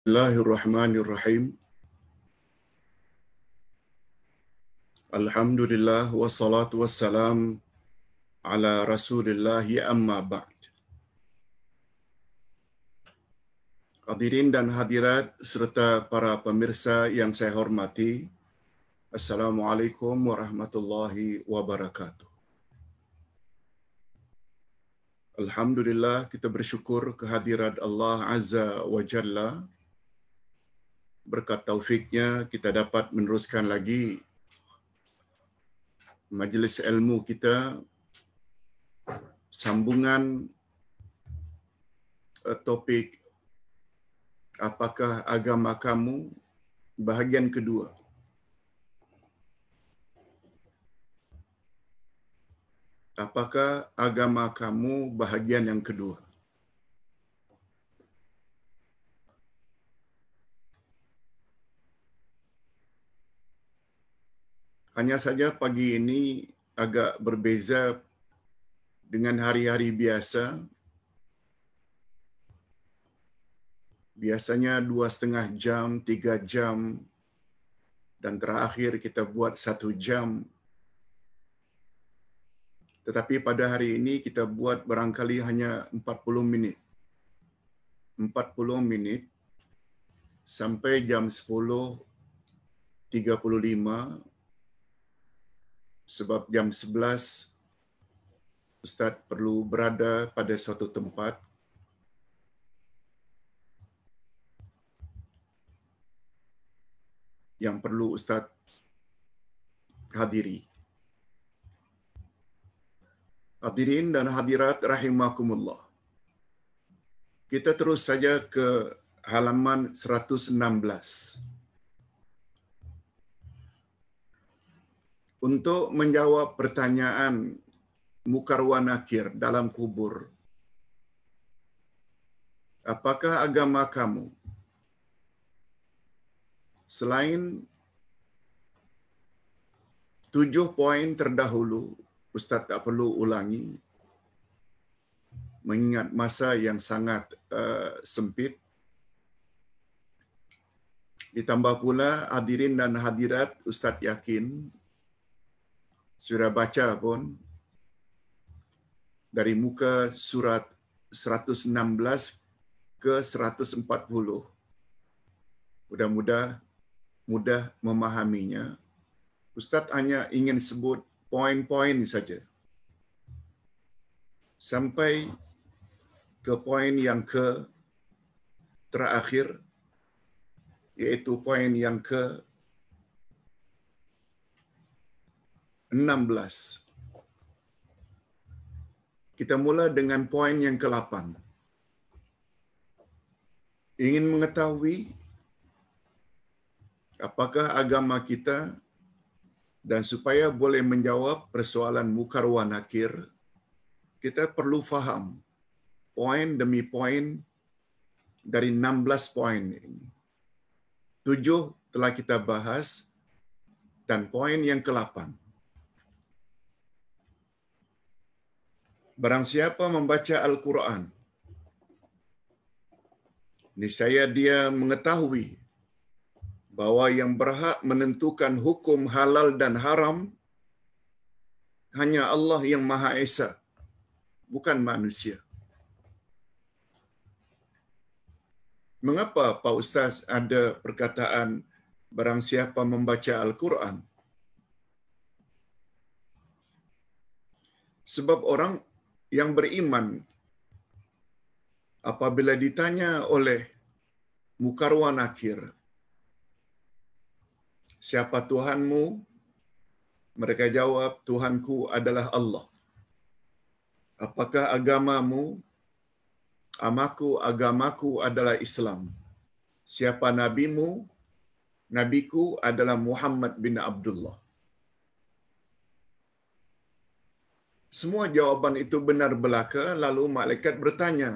Bismillahirrahmanirrahim. Alhamdulillah wassalatu wassalam ala Rasulillah amma ba'd. Hadirin dan hadirat serta para pemirsa yang saya hormati, Assalamualaikum warahmatullahi wabarakatuh. Alhamdulillah kita bersyukur kehadirat Allah Azza wa Jalla berkat taufiknya kita dapat meneruskan lagi majelis ilmu kita sambungan eh, topik apakah agama kamu bahagian kedua apakah agama kamu bahagian yang kedua Hanya saja pagi ini agak berbeza dengan hari-hari biasa. Biasanya dua setengah jam, tiga jam, dan terakhir kita buat satu jam. Tetapi pada hari ini kita buat barangkali hanya 40 menit. 40 menit sampai jam 10.35 sebab jam 11 Ustaz perlu berada pada suatu tempat yang perlu Ustaz hadiri. Hadirin dan hadirat rahimakumullah. Kita terus saja ke halaman 116. untuk menjawab pertanyaan Mukarwan Akhir dalam kubur. Apakah agama kamu? Selain tujuh poin terdahulu, Ustaz tak perlu ulangi, mengingat masa yang sangat uh, sempit, Ditambah pula hadirin dan hadirat Ustadz yakin sudah baca pun dari muka surat 116 ke 140. Mudah-mudah mudah memahaminya. Ustaz hanya ingin sebut poin-poin saja. Sampai ke poin yang ke terakhir, yaitu poin yang ke 16. Kita mula dengan poin yang ke-8. Ingin mengetahui apakah agama kita dan supaya boleh menjawab persoalan mukar wa nakir, kita perlu faham poin demi poin dari 16 poin ini. Tujuh telah kita bahas dan poin yang ke-8 Barang siapa membaca Al-Quran, niscaya dia mengetahui bahwa yang berhak menentukan hukum halal dan haram hanya Allah yang Maha Esa, bukan manusia. Mengapa Pak Ustaz ada perkataan barang siapa membaca Al-Quran? Sebab orang yang beriman apabila ditanya oleh Mukarwan Akhir, siapa Tuhanmu? Mereka jawab, Tuhanku adalah Allah. Apakah agamamu? Amaku, agamaku adalah Islam. Siapa nabimu? Nabiku adalah Muhammad bin Abdullah. Semua jawapan itu benar belaka lalu malaikat bertanya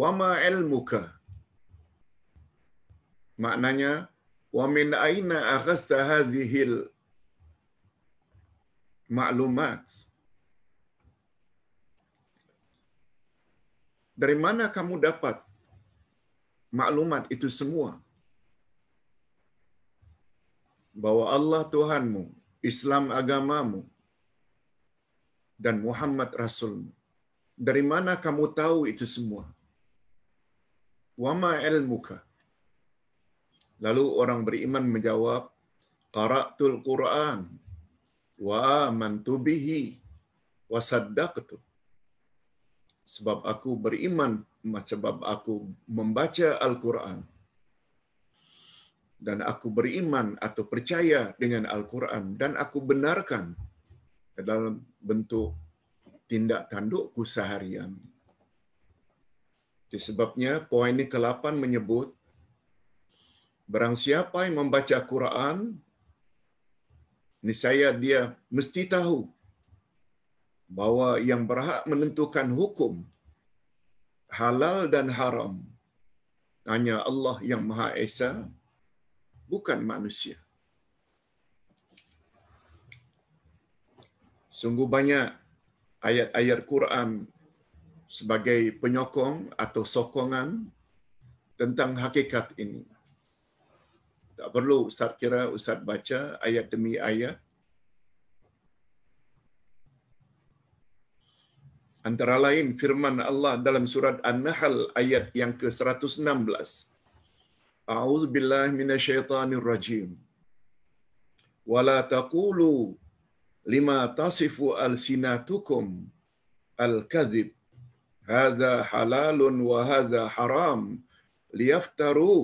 Wama muka, Maknanya wa min aina akas hadhihi maklumat Dari mana kamu dapat maklumat itu semua bahwa Allah Tuhanmu Islam agamamu dan Muhammad Rasulmu. Dari mana kamu tahu itu semua? Wama el muka. Lalu orang beriman menjawab, Qara'tul Qur'an wa mantubihi wa saddaqtu. Sebab aku beriman, sebab aku membaca Al-Quran. Dan aku beriman atau percaya dengan Al-Quran. Dan aku benarkan dalam bentuk tindak tanduk tandukku seharian. Sebabnya poin ke-8 menyebut barang siapa yang membaca Quran niscaya dia mesti tahu bahwa yang berhak menentukan hukum halal dan haram hanya Allah yang Maha Esa bukan manusia. sungguh banyak ayat-ayat Quran sebagai penyokong atau sokongan tentang hakikat ini. Tak perlu Ustaz kira Ustaz baca ayat demi ayat. Antara lain firman Allah dalam surat An-Nahl ayat yang ke-116. A'udzubillahi minasyaitanirrajim. Wala taqulu lima tasifu al-sinatukum al-kadhib hadha halalun wa hadha haram liyaftaru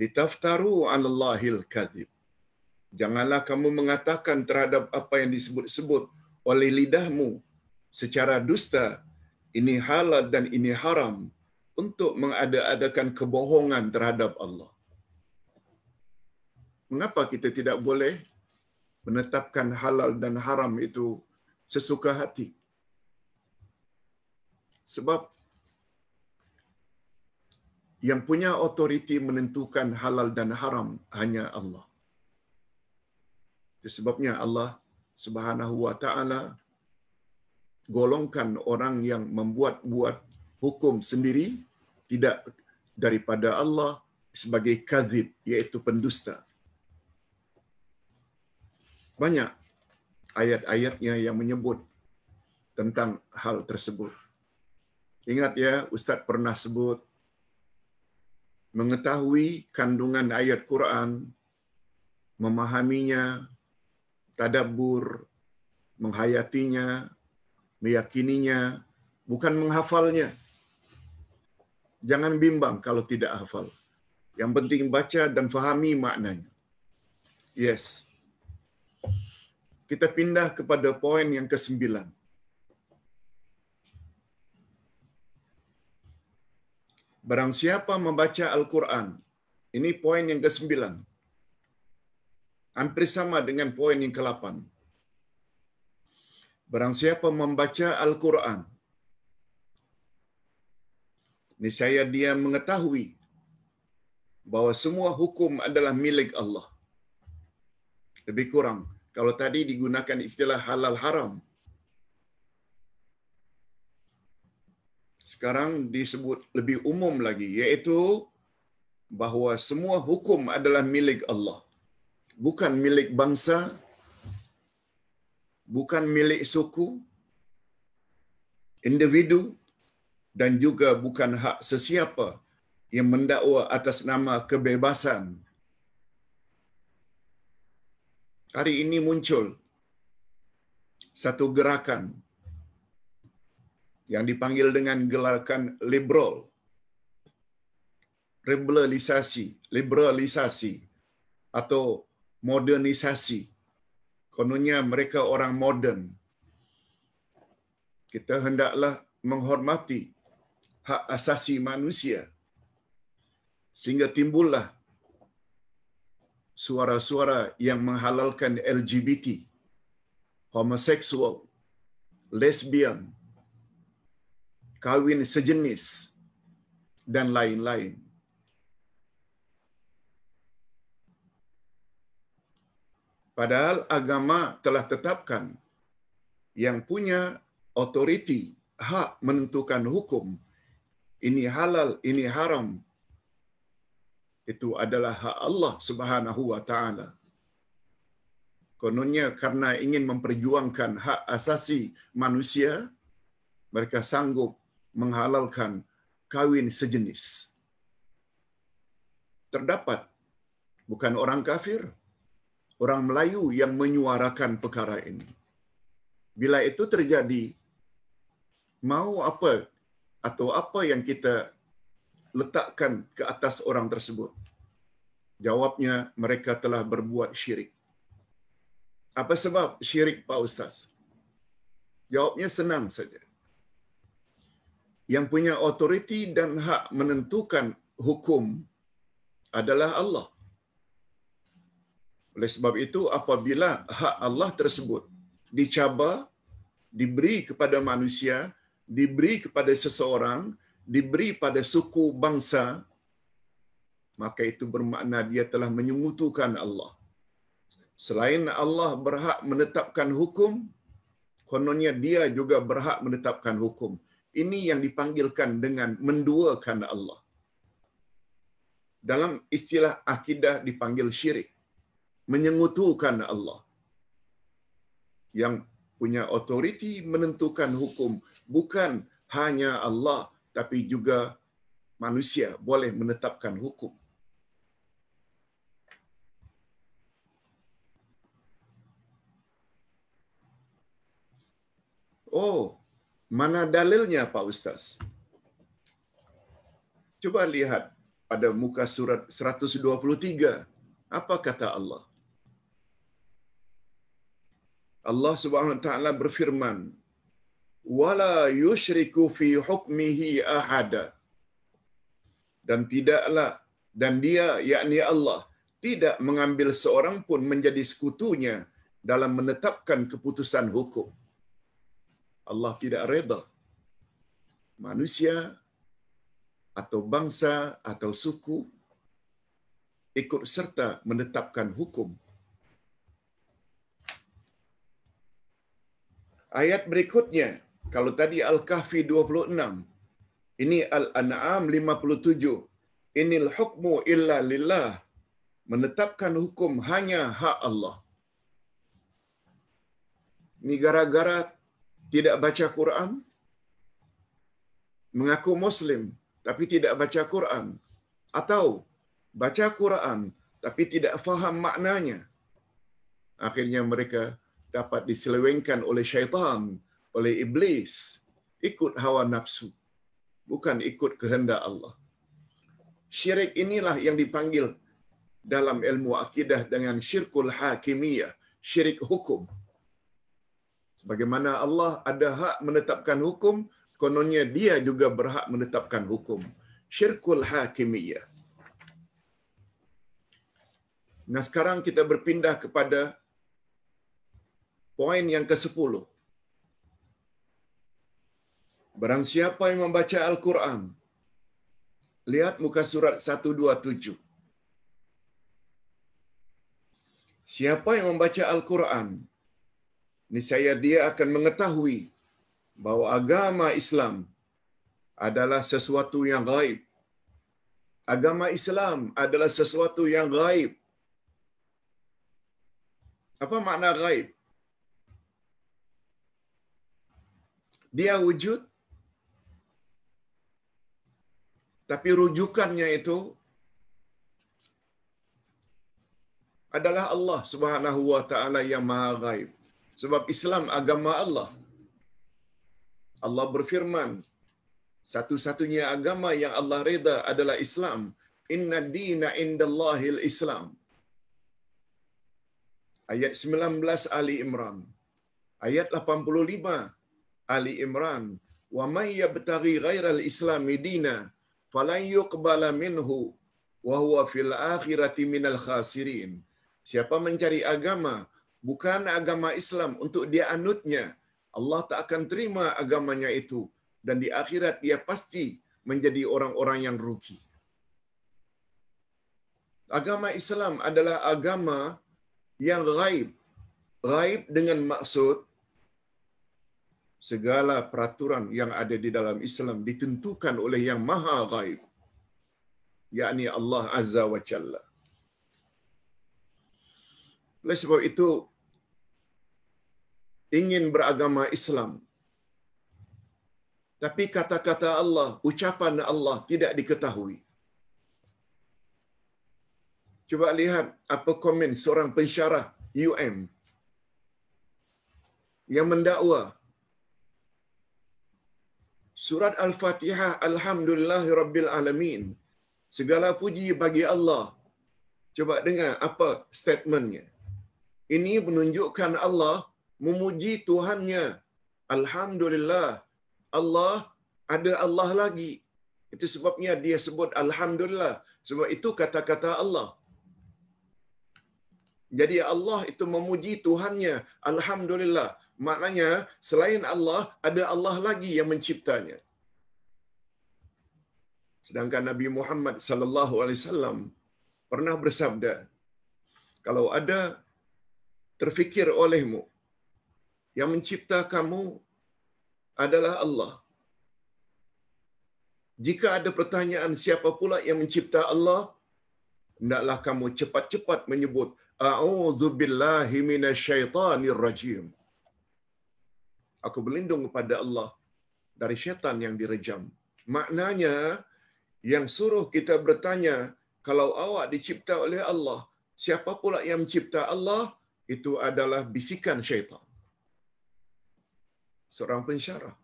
litaftaru ala Allahil kadhib janganlah kamu mengatakan terhadap apa yang disebut-sebut oleh lidahmu secara dusta ini halal dan ini haram untuk mengada-adakan kebohongan terhadap Allah. Mengapa kita tidak boleh menetapkan halal dan haram itu sesuka hati. Sebab yang punya otoriti menentukan halal dan haram hanya Allah. Sebabnya Allah Subhanahu wa taala golongkan orang yang membuat-buat hukum sendiri tidak daripada Allah sebagai kadzib iaitu pendusta. banyak ayat-ayatnya yang menyebut tentang hal tersebut. Ingat ya, Ustaz pernah sebut mengetahui kandungan ayat Quran, memahaminya, tadabur menghayatinya, meyakininya, bukan menghafalnya. Jangan bimbang kalau tidak hafal. Yang penting baca dan fahami maknanya. Yes. kita pindah kepada poin yang kesembilan. Barang siapa membaca Al-Quran, ini poin yang ke kesembilan. Hampir sama dengan poin yang kelapan. Barang siapa membaca Al-Quran, ini saya dia mengetahui bahawa semua hukum adalah milik Allah. Lebih kurang, kalau tadi digunakan istilah halal haram sekarang disebut lebih umum lagi yaitu bahawa semua hukum adalah milik Allah bukan milik bangsa bukan milik suku individu dan juga bukan hak sesiapa yang mendakwa atas nama kebebasan hari ini muncul satu gerakan yang dipanggil dengan gerakan liberal liberalisasi liberalisasi atau modernisasi kononnya mereka orang modern kita hendaklah menghormati hak asasi manusia sehingga timbullah suara-suara yang menghalalkan LGBT, homoseksual, lesbian, kawin sejenis, dan lain-lain. Padahal agama telah tetapkan yang punya otoriti hak menentukan hukum ini halal, ini haram, itu adalah hak Allah Subhanahu wa taala. Kononnya karena ingin memperjuangkan hak asasi manusia, mereka sanggup menghalalkan kawin sejenis. Terdapat bukan orang kafir, orang Melayu yang menyuarakan perkara ini. Bila itu terjadi, mau apa atau apa yang kita letakkan ke atas orang tersebut? Jawabnya, mereka telah berbuat syirik. Apa sebab syirik, Pak Ustaz? Jawabnya senang saja. Yang punya otoriti dan hak menentukan hukum adalah Allah. Oleh sebab itu, apabila hak Allah tersebut dicabar, diberi kepada manusia, diberi kepada seseorang, diberi pada suku bangsa maka itu bermakna dia telah menyungutukan Allah selain Allah berhak menetapkan hukum kononnya dia juga berhak menetapkan hukum ini yang dipanggilkan dengan menduakan Allah dalam istilah akidah dipanggil syirik menyengutukan Allah yang punya otoriti menentukan hukum bukan hanya Allah tapi juga manusia boleh menetapkan hukum. Oh, mana dalilnya Pak Ustaz? Coba lihat pada muka surat 123. Apa kata Allah? Allah Subhanahu wa taala berfirman, wala yushriku fi hukmihi ahada dan tidaklah dan dia yakni Allah tidak mengambil seorang pun menjadi sekutunya dalam menetapkan keputusan hukum Allah tidak reda manusia atau bangsa atau suku ikut serta menetapkan hukum Ayat berikutnya kalau tadi Al-Kahfi 26, ini Al-An'am 57. Inil hukmu illa lillah. Menetapkan hukum hanya hak Allah. Ini gara-gara tidak baca Quran. Mengaku Muslim tapi tidak baca Quran. Atau baca Quran tapi tidak faham maknanya. Akhirnya mereka dapat diselewengkan oleh syaitan oleh iblis ikut hawa nafsu bukan ikut kehendak Allah syirik inilah yang dipanggil dalam ilmu akidah dengan syirkul hakimiyah syirik hukum sebagaimana Allah ada hak menetapkan hukum kononnya dia juga berhak menetapkan hukum syirkul hakimiyah nah sekarang kita berpindah kepada poin yang ke-10 Barang siapa yang membaca Al-Quran, lihat muka surat 127. Siapa yang membaca Al-Quran, niscaya dia akan mengetahui bahawa agama Islam adalah sesuatu yang gaib. Agama Islam adalah sesuatu yang gaib. Apa makna gaib? Dia wujud tapi rujukannya itu adalah Allah Subhanahu wa taala yang Maha Ghaib. Sebab Islam agama Allah. Allah berfirman, satu-satunya agama yang Allah reda adalah Islam. Inna dina indallahi al-Islam. Ayat 19 Ali Imran. Ayat 85 Ali Imran. Wa may yabtaghi ghairal islami dina falan yuqbala minhu wa huwa fil akhirati minal khasirin. Siapa mencari agama bukan agama Islam untuk dia anutnya, Allah tak akan terima agamanya itu dan di akhirat dia pasti menjadi orang-orang yang rugi. Agama Islam adalah agama yang gaib. Gaib dengan maksud segala peraturan yang ada di dalam Islam ditentukan oleh yang maha ghaib. Yakni Allah Azza wa Jalla. Oleh sebab itu, ingin beragama Islam. Tapi kata-kata Allah, ucapan Allah tidak diketahui. Cuba lihat apa komen seorang pensyarah UM yang mendakwa Surat Al-Fatihah Alhamdulillah Rabbil Alamin. Segala puji bagi Allah. Coba dengar apa statementnya. Ini menunjukkan Allah memuji Tuhannya. Alhamdulillah. Allah ada Allah lagi. Itu sebabnya dia sebut Alhamdulillah. Sebab itu kata-kata Allah. Jadi Allah itu memuji Tuhannya. Alhamdulillah maknanya selain Allah ada Allah lagi yang menciptanya sedangkan Nabi Muhammad sallallahu alaihi wasallam pernah bersabda kalau ada terfikir olehmu yang mencipta kamu adalah Allah jika ada pertanyaan siapa pula yang mencipta Allah hendaklah kamu cepat-cepat menyebut a'udzubillahi minasyaitonirrajim aku berlindung kepada Allah dari syaitan yang direjam. Maknanya, yang suruh kita bertanya, kalau awak dicipta oleh Allah, siapa pula yang mencipta Allah, itu adalah bisikan syaitan. Seorang pensyarah.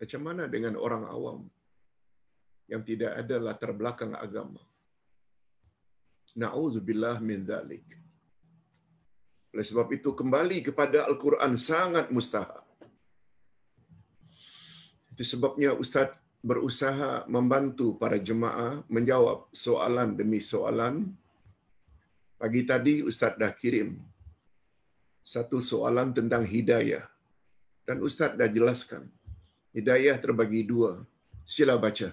Macam mana dengan orang awam yang tidak ada latar belakang agama? Na'udzubillah min dhalik. Oleh sebab itu kembali kepada Al-Quran sangat mustahab. Itu sebabnya Ustaz berusaha membantu para jemaah menjawab soalan demi soalan. Pagi tadi Ustaz dah kirim satu soalan tentang hidayah. Dan Ustaz dah jelaskan. Hidayah terbagi dua. Sila baca.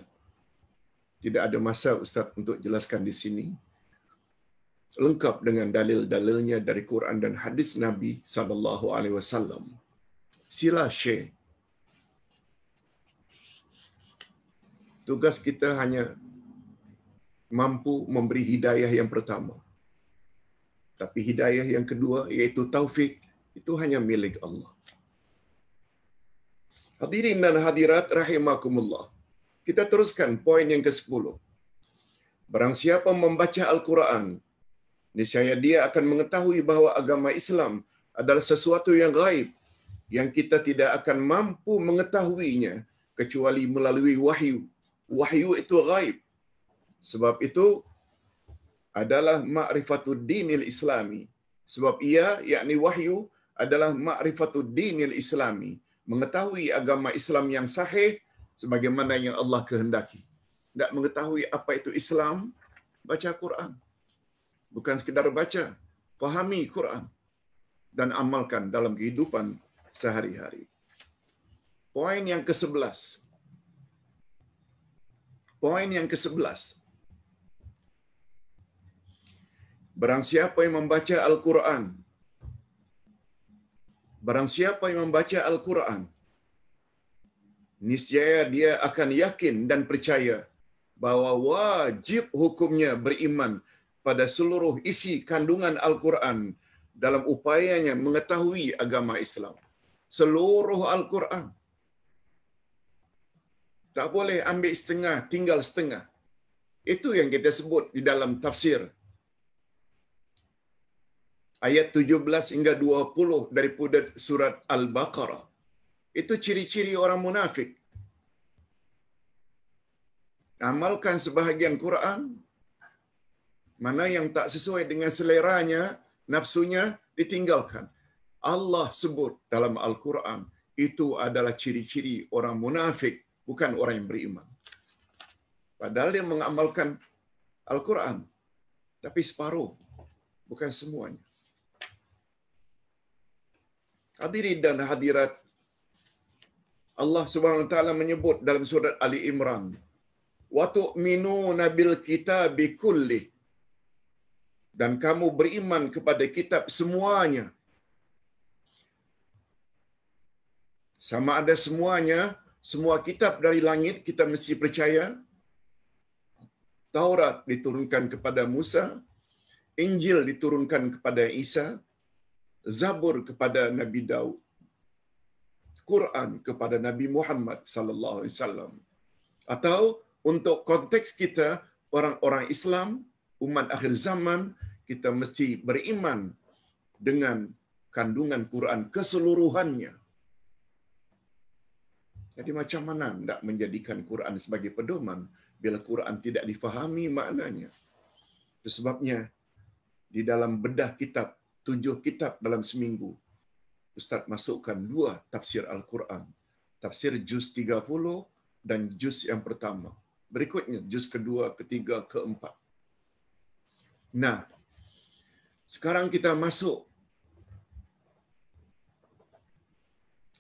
Tidak ada masa Ustaz untuk jelaskan di sini lengkap dengan dalil-dalilnya dari Quran dan hadis Nabi sallallahu alaihi wasallam. Sila share. Tugas kita hanya mampu memberi hidayah yang pertama. Tapi hidayah yang kedua iaitu taufik itu hanya milik Allah. Hadirin dan hadirat rahimakumullah. Kita teruskan poin yang ke-10. Barang siapa membaca Al-Quran Niscaya dia akan mengetahui bahwa agama Islam adalah sesuatu yang gaib yang kita tidak akan mampu mengetahuinya kecuali melalui wahyu. Wahyu itu gaib. Sebab itu adalah ma'rifatul dinil islami. Sebab ia, yakni wahyu, adalah ma'rifatul dinil islami. Mengetahui agama Islam yang sahih sebagaimana yang Allah kehendaki. Tak mengetahui apa itu Islam, baca Quran bukan sekadar baca. Fahami Quran dan amalkan dalam kehidupan sehari-hari. Poin yang ke-11. Poin yang ke-11. Barang siapa yang membaca Al-Quran, barang siapa yang membaca Al-Quran, niscaya dia akan yakin dan percaya bahawa wajib hukumnya beriman pada seluruh isi kandungan Al-Quran dalam upayanya mengetahui agama Islam. Seluruh Al-Quran. Tak boleh ambil setengah, tinggal setengah. Itu yang kita sebut di dalam tafsir. Ayat 17 hingga 20 dari surat Al-Baqarah. Itu ciri-ciri orang munafik. Amalkan sebahagian Quran, mana yang tak sesuai dengan seleranya, nafsunya ditinggalkan. Allah sebut dalam Al-Quran, itu adalah ciri-ciri orang munafik, bukan orang yang beriman. Padahal dia mengamalkan Al-Quran, tapi separuh, bukan semuanya. Hadirin dan hadirat, Allah Subhanahu taala menyebut dalam surat Ali Imran, "Wa tu'minuna bil kitabi kullih." dan kamu beriman kepada kitab semuanya. Sama ada semuanya, semua kitab dari langit kita mesti percaya. Taurat diturunkan kepada Musa, Injil diturunkan kepada Isa, Zabur kepada Nabi Daud, Quran kepada Nabi Muhammad sallallahu alaihi wasallam. Atau untuk konteks kita orang-orang Islam, umat akhir zaman kita mesti beriman dengan kandungan Quran keseluruhannya. Jadi macam mana tidak menjadikan Quran sebagai pedoman bila Quran tidak difahami maknanya? Sebabnya di dalam bedah kitab, tujuh kitab dalam seminggu, Ustaz masukkan dua tafsir Al-Quran. Tafsir Juz 30 dan Juz yang pertama. Berikutnya, Juz kedua, ketiga, keempat. Nah, sekarang kita masuk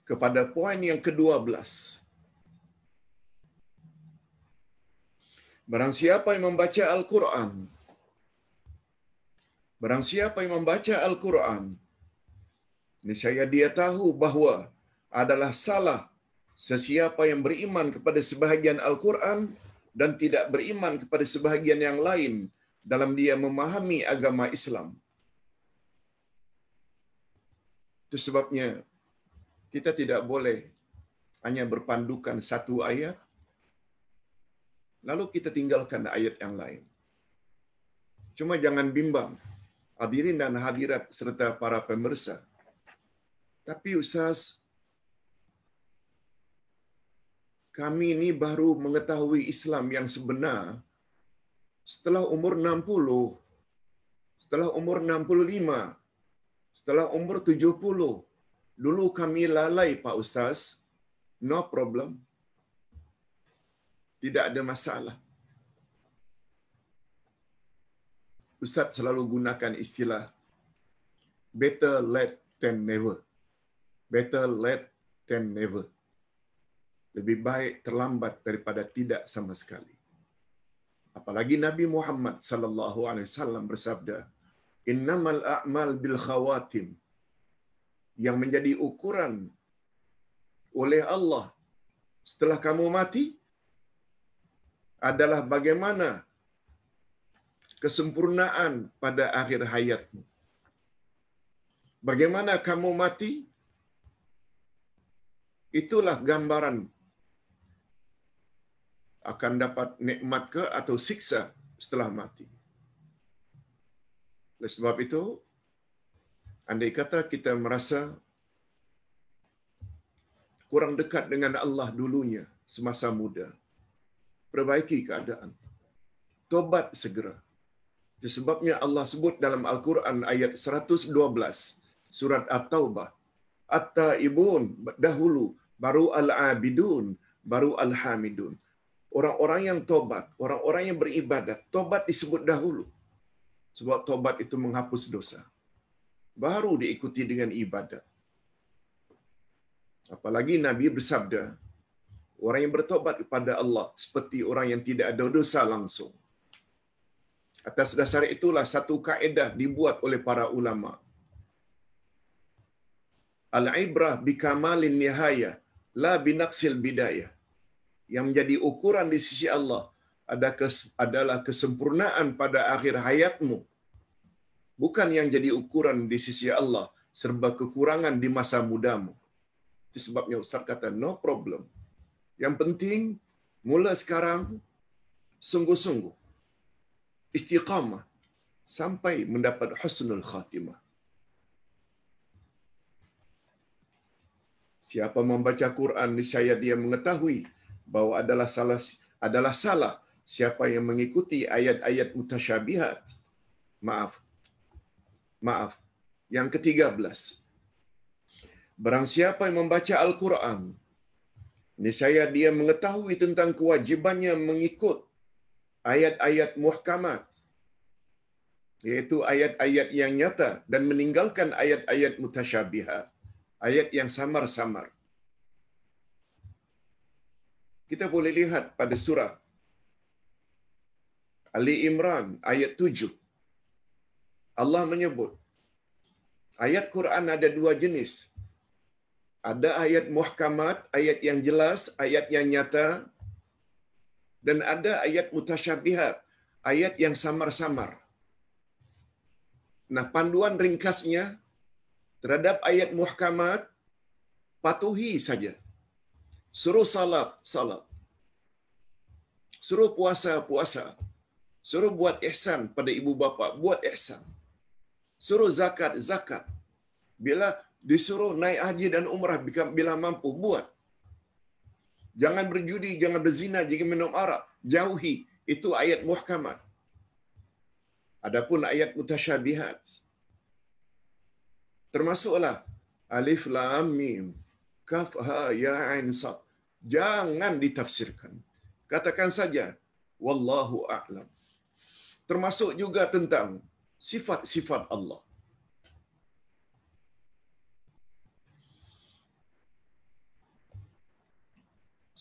kepada poin yang ke-12. Barang siapa yang membaca Al-Quran, barang siapa yang membaca Al-Quran, niscaya dia tahu bahawa adalah salah sesiapa yang beriman kepada sebahagian Al-Quran dan tidak beriman kepada sebahagian yang lain dalam dia memahami agama Islam. Itu sebabnya kita tidak boleh hanya berpandukan satu ayat, lalu kita tinggalkan ayat yang lain. Cuma jangan bimbang, hadirin dan hadirat serta para pemirsa. Tapi usas kami ini baru mengetahui Islam yang sebenar setelah umur 60, setelah umur 65, setelah umur 70. Dulu kami lalai Pak Ustaz, no problem. Tidak ada masalah. Ustaz selalu gunakan istilah better late than never. Better late than never. Lebih baik terlambat daripada tidak sama sekali. Apalagi Nabi Muhammad sallallahu alaihi wasallam bersabda, "Innamal a'mal bil khawatim." Yang menjadi ukuran oleh Allah setelah kamu mati adalah bagaimana kesempurnaan pada akhir hayatmu. Bagaimana kamu mati? Itulah gambaran akan dapat nikmat ke atau siksa setelah mati. Oleh sebab itu, andai kata kita merasa kurang dekat dengan Allah dulunya semasa muda, perbaiki keadaan. Tobat segera. Sebabnya Allah sebut dalam Al-Quran ayat 112 surat At-Taubah. At-Taibun dahulu, baru Al-Abidun, baru Al-Hamidun orang-orang yang tobat, orang-orang yang beribadat, tobat disebut dahulu. Sebab tobat itu menghapus dosa. Baru diikuti dengan ibadat. Apalagi Nabi bersabda, orang yang bertobat kepada Allah seperti orang yang tidak ada dosa langsung. Atas dasar itulah satu kaedah dibuat oleh para ulama. Al-ibrah bikamalin nihaya, la binaksil bidayah yang menjadi ukuran di sisi Allah adalah kesempurnaan pada akhir hayatmu. Bukan yang jadi ukuran di sisi Allah serba kekurangan di masa mudamu. Itu sebabnya Ustaz kata, no problem. Yang penting, mula sekarang, sungguh-sungguh. Istiqamah. Sampai mendapat husnul khatimah. Siapa membaca Quran, saya dia mengetahui Bahwa adalah salah adalah salah siapa yang mengikuti ayat-ayat mutasyabihat. Maaf. Maaf. Yang ke-13. Barang siapa yang membaca Al-Quran, niscaya dia mengetahui tentang kewajibannya mengikut ayat-ayat muhkamat, yaitu ayat-ayat yang nyata dan meninggalkan ayat-ayat mutasyabihat, ayat yang samar-samar. Kita boleh lihat pada surah Ali Imran ayat 7. Allah menyebut ayat Quran ada dua jenis. Ada ayat muhkamat, ayat yang jelas, ayat yang nyata dan ada ayat mutasyabihat, ayat yang samar-samar. Nah, panduan ringkasnya terhadap ayat muhkamat patuhi saja suruh salat, salat. Suruh puasa, puasa. Suruh buat ihsan pada ibu bapa, buat ihsan. Suruh zakat, zakat. Bila disuruh naik haji dan umrah bila mampu buat. Jangan berjudi, jangan berzina, jangan minum arak, jauhi. Itu ayat muhkamah. Adapun ayat mutasyabihat. Termasuklah alif lam mim kaf ha ya ain sad jangan ditafsirkan. Katakan saja, Wallahu a'lam. Termasuk juga tentang sifat-sifat Allah.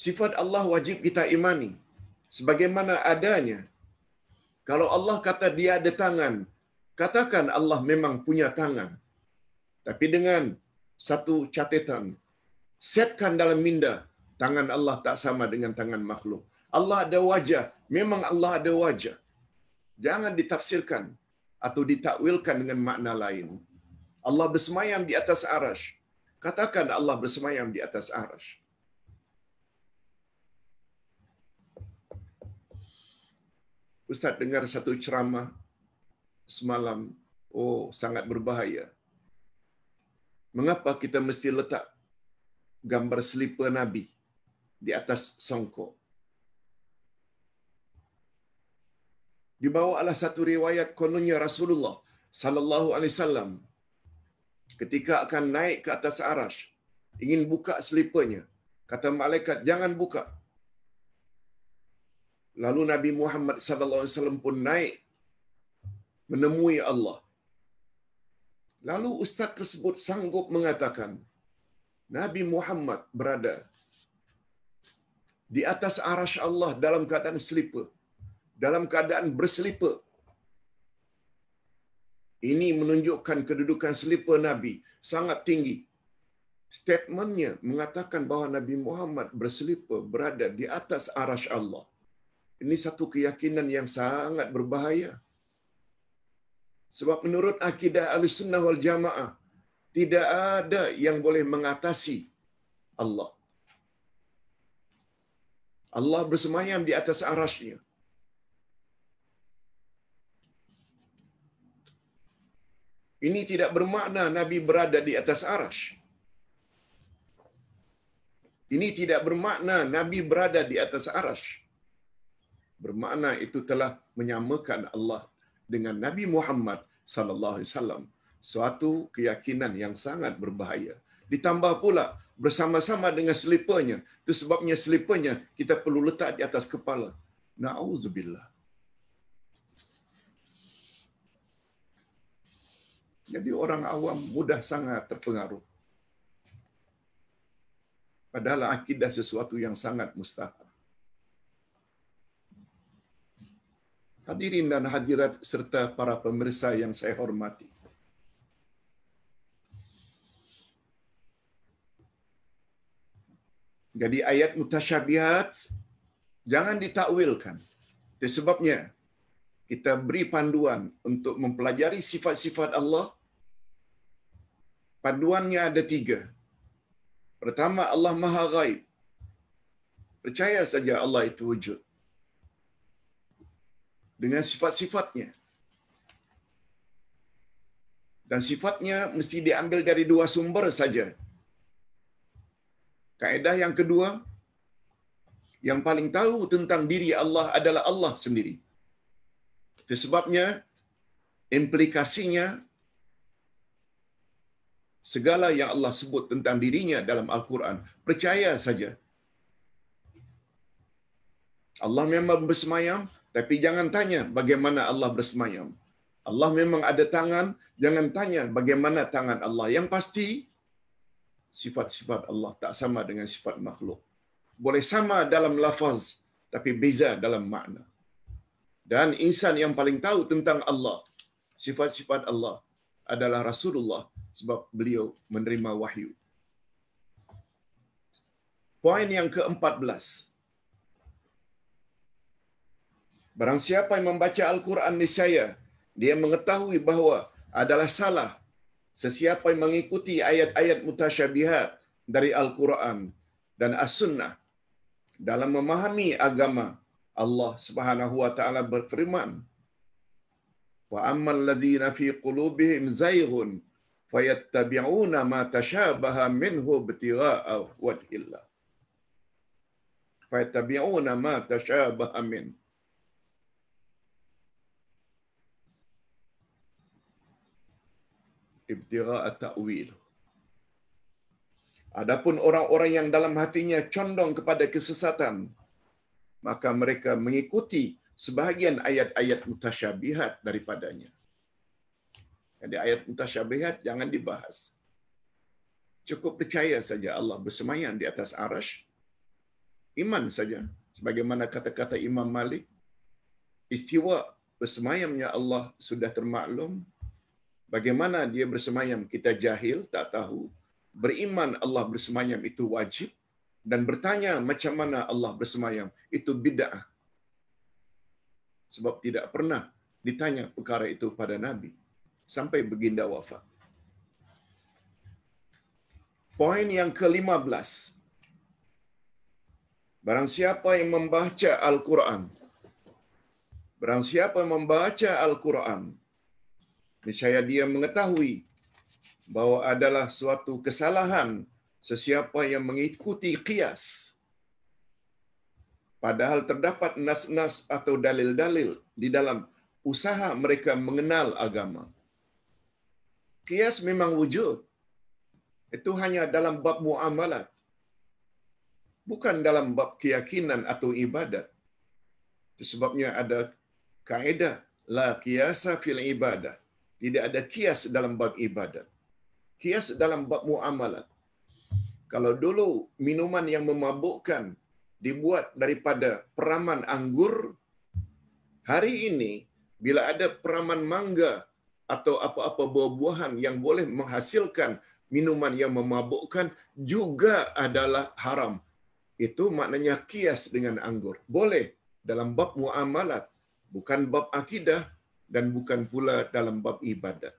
Sifat Allah wajib kita imani. Sebagaimana adanya. Kalau Allah kata dia ada tangan, katakan Allah memang punya tangan. Tapi dengan satu catatan, setkan dalam minda tangan Allah tak sama dengan tangan makhluk. Allah ada wajah, memang Allah ada wajah. Jangan ditafsirkan atau ditakwilkan dengan makna lain. Allah bersemayam di atas arash. Katakan Allah bersemayam di atas arash. Ustaz dengar satu ceramah semalam, oh sangat berbahaya. Mengapa kita mesti letak gambar selipa Nabi? di atas songkok. Dibawalah satu riwayat kononnya Rasulullah sallallahu alaihi wasallam ketika akan naik ke atas arasy ingin buka selipernya kata malaikat jangan buka lalu Nabi Muhammad sallallahu alaihi wasallam pun naik menemui Allah lalu ustaz tersebut sanggup mengatakan Nabi Muhammad berada di atas arash Allah dalam keadaan selipa. Dalam keadaan berselipa. Ini menunjukkan kedudukan selipa Nabi sangat tinggi. Statementnya mengatakan bahawa Nabi Muhammad berselipa berada di atas arash Allah. Ini satu keyakinan yang sangat berbahaya. Sebab menurut akidah al-sunnah wal-jamaah, tidak ada yang boleh mengatasi Allah. Allah bersemayam di atas arasnya. Ini tidak bermakna Nabi berada di atas aras. Ini tidak bermakna Nabi berada di atas aras. Bermakna itu telah menyamakan Allah dengan Nabi Muhammad sallallahu alaihi wasallam. Suatu keyakinan yang sangat berbahaya. Ditambah pula bersama-sama dengan selipernya. Itu sebabnya selipernya kita perlu letak di atas kepala. Na'udzubillah. Jadi orang awam mudah sangat terpengaruh. Padahal akidah sesuatu yang sangat mustahab. Hadirin dan hadirat serta para pemirsa yang saya hormati. Jadi ayat mutasyabihat jangan ditakwilkan. Itu sebabnya kita beri panduan untuk mempelajari sifat-sifat Allah. Panduannya ada tiga. Pertama, Allah Maha Ghaib. Percaya saja Allah itu wujud. Dengan sifat-sifatnya. Dan sifatnya mesti diambil dari dua sumber saja. Kaedah yang kedua, yang paling tahu tentang diri Allah adalah Allah sendiri. sebabnya, implikasinya, segala yang Allah sebut tentang dirinya dalam Al-Quran, percaya saja. Allah memang bersemayam, tapi jangan tanya bagaimana Allah bersemayam. Allah memang ada tangan, jangan tanya bagaimana tangan Allah. Yang pasti, sifat-sifat Allah tak sama dengan sifat makhluk. Boleh sama dalam lafaz tapi beza dalam makna. Dan insan yang paling tahu tentang Allah, sifat-sifat Allah adalah Rasulullah sebab beliau menerima wahyu. Poin yang ke-14. Barang siapa yang membaca Al-Quran ini saya, dia mengetahui bahawa adalah salah sesiapa yang mengikuti ayat-ayat mutasyabihat dari Al-Quran dan As-Sunnah dalam memahami agama Allah Subhanahu wa taala berfirman wa ammal ladina fi qulubihim zaighun fayattabi'una ma tashabaha minhu ibtigha'a wajhillah fayattabi'una ma tashabaha minhu ibtira at-ta'wil. Adapun orang-orang yang dalam hatinya condong kepada kesesatan, maka mereka mengikuti sebahagian ayat-ayat mutasyabihat daripadanya. Jadi ayat mutasyabihat jangan dibahas. Cukup percaya saja Allah bersemayam di atas arash. Iman saja. Sebagaimana kata-kata Imam Malik, istiwa bersemayamnya Allah sudah termaklum, bagaimana dia bersemayam kita jahil tak tahu beriman Allah bersemayam itu wajib dan bertanya macam mana Allah bersemayam itu bid'ah sebab tidak pernah ditanya perkara itu pada nabi sampai beginda wafat poin yang ke-15 barang siapa yang membaca al-Quran barang siapa membaca al-Quran Niscaya dia mengetahui bahwa adalah suatu kesalahan sesiapa yang mengikuti kias. Padahal terdapat nas-nas atau dalil-dalil di dalam usaha mereka mengenal agama. Kias memang wujud. Itu hanya dalam bab muamalat. Bukan dalam bab keyakinan atau ibadat. sebabnya ada kaedah. La kiasa fil ibadah tidak ada kias dalam bab ibadat. Kias dalam bab muamalat. Kalau dulu minuman yang memabukkan dibuat daripada peraman anggur, hari ini bila ada peraman mangga atau apa-apa buah-buahan yang boleh menghasilkan minuman yang memabukkan juga adalah haram. Itu maknanya kias dengan anggur. Boleh dalam bab muamalat, bukan bab akidah, dan bukan pula dalam bab ibadat.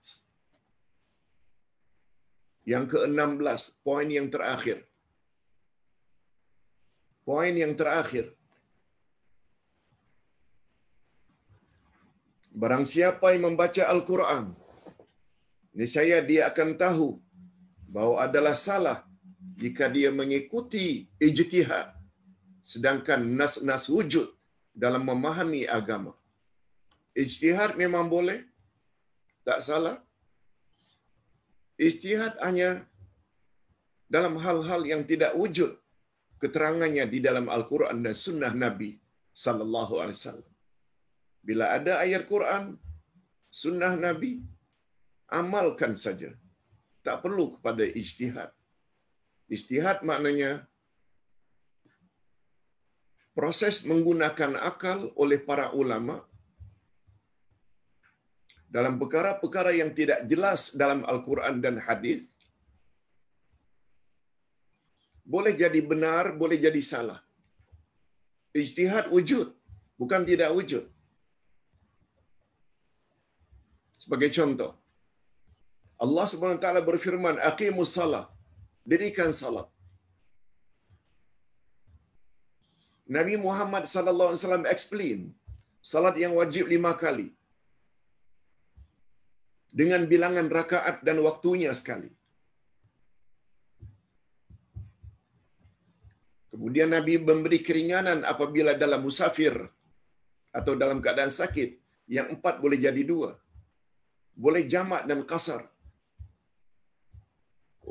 Yang ke-16, poin yang terakhir. Poin yang terakhir. Barang siapa yang membaca Al-Quran, saya dia akan tahu bahawa adalah salah jika dia mengikuti ijtihad sedangkan nas-nas wujud dalam memahami agama. Ijtihad memang boleh. Tak salah. Ijtihad hanya dalam hal-hal yang tidak wujud keterangannya di dalam Al-Quran dan Sunnah Nabi Sallallahu Alaihi Wasallam. Bila ada ayat Quran, Sunnah Nabi, amalkan saja. Tak perlu kepada istihad. Istihad maknanya proses menggunakan akal oleh para ulama' dalam perkara-perkara yang tidak jelas dalam Al-Quran dan hadis boleh jadi benar, boleh jadi salah. Ijtihad wujud, bukan tidak wujud. Sebagai contoh, Allah Subhanahu taala berfirman, "Aqimus salat." Dirikan salat. Nabi Muhammad sallallahu alaihi wasallam explain salat yang wajib lima kali dengan bilangan rakaat dan waktunya sekali. Kemudian Nabi memberi keringanan apabila dalam musafir atau dalam keadaan sakit, yang empat boleh jadi dua. Boleh jamak dan kasar.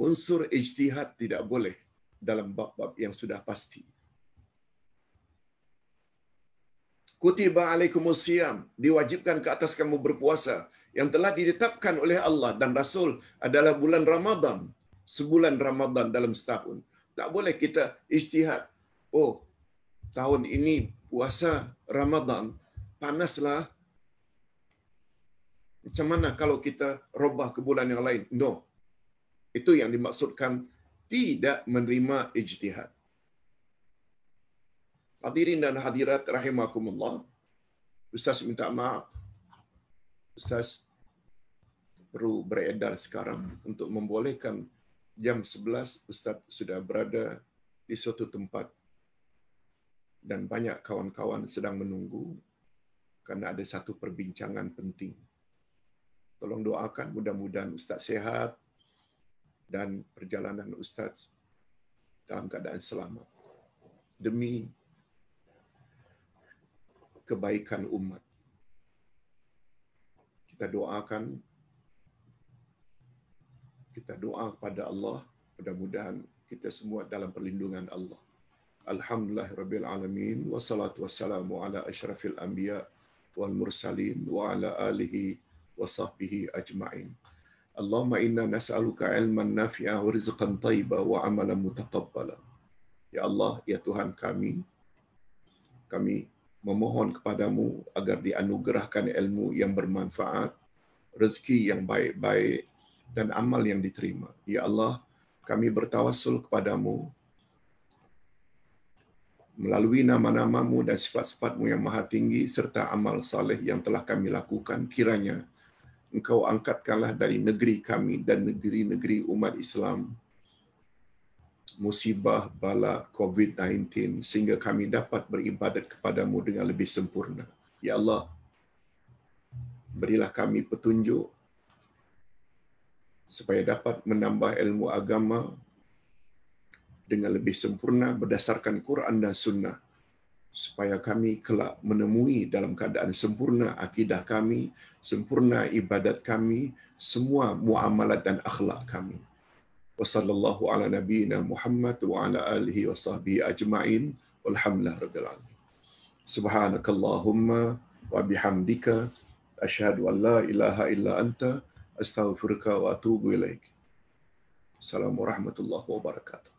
Unsur ijtihad tidak boleh dalam bab-bab yang sudah pasti. Kutiba alaikumusiyam, diwajibkan ke atas kamu berpuasa yang telah ditetapkan oleh Allah dan Rasul adalah bulan Ramadan. Sebulan Ramadan dalam setahun. Tak boleh kita istihad. Oh, tahun ini puasa Ramadan, panaslah. Macam mana kalau kita robah ke bulan yang lain? No. Itu yang dimaksudkan tidak menerima ijtihad. Hadirin dan hadirat rahimakumullah. Ustaz minta maaf SAS perlu beredar sekarang untuk membolehkan jam 11 Ustadz sudah berada di suatu tempat dan banyak kawan-kawan sedang menunggu karena ada satu perbincangan penting. Tolong doakan mudah-mudahan Ustaz sehat dan perjalanan Ustaz dalam keadaan selamat. Demi kebaikan umat. kita doakan kita doa kepada Allah mudah-mudahan kita semua dalam perlindungan Allah alhamdulillah rabbil alamin wassalatu wassalamu ala asyrafil anbiya wal mursalin wa ala alihi wa sahbihi ajma'in Allahumma inna nas'aluka ilman nafi'a wa rizqan tayyiba wa amalan mutaqabbala ya Allah ya Tuhan kami kami memohon kepadamu agar dianugerahkan ilmu yang bermanfaat, rezeki yang baik-baik, dan amal yang diterima. Ya Allah, kami bertawassul kepadamu melalui nama-namamu dan sifat-sifatmu yang maha tinggi serta amal saleh yang telah kami lakukan, kiranya Engkau angkatkanlah dari negeri kami dan negeri-negeri umat Islam musibah bala COVID-19 sehingga kami dapat beribadat kepadamu dengan lebih sempurna. Ya Allah, berilah kami petunjuk supaya dapat menambah ilmu agama dengan lebih sempurna berdasarkan Quran dan Sunnah supaya kami kelak menemui dalam keadaan sempurna akidah kami, sempurna ibadat kami, semua muamalat dan akhlak kami. وصلى الله على نبينا محمد وعلى آله وصحبه أجمعين والحمد لله رب العالمين سبحانك اللهم وبحمدك أشهد أن لا إله إلا أنت أستغفرك وأتوب إليك السلام ورحمة الله وبركاته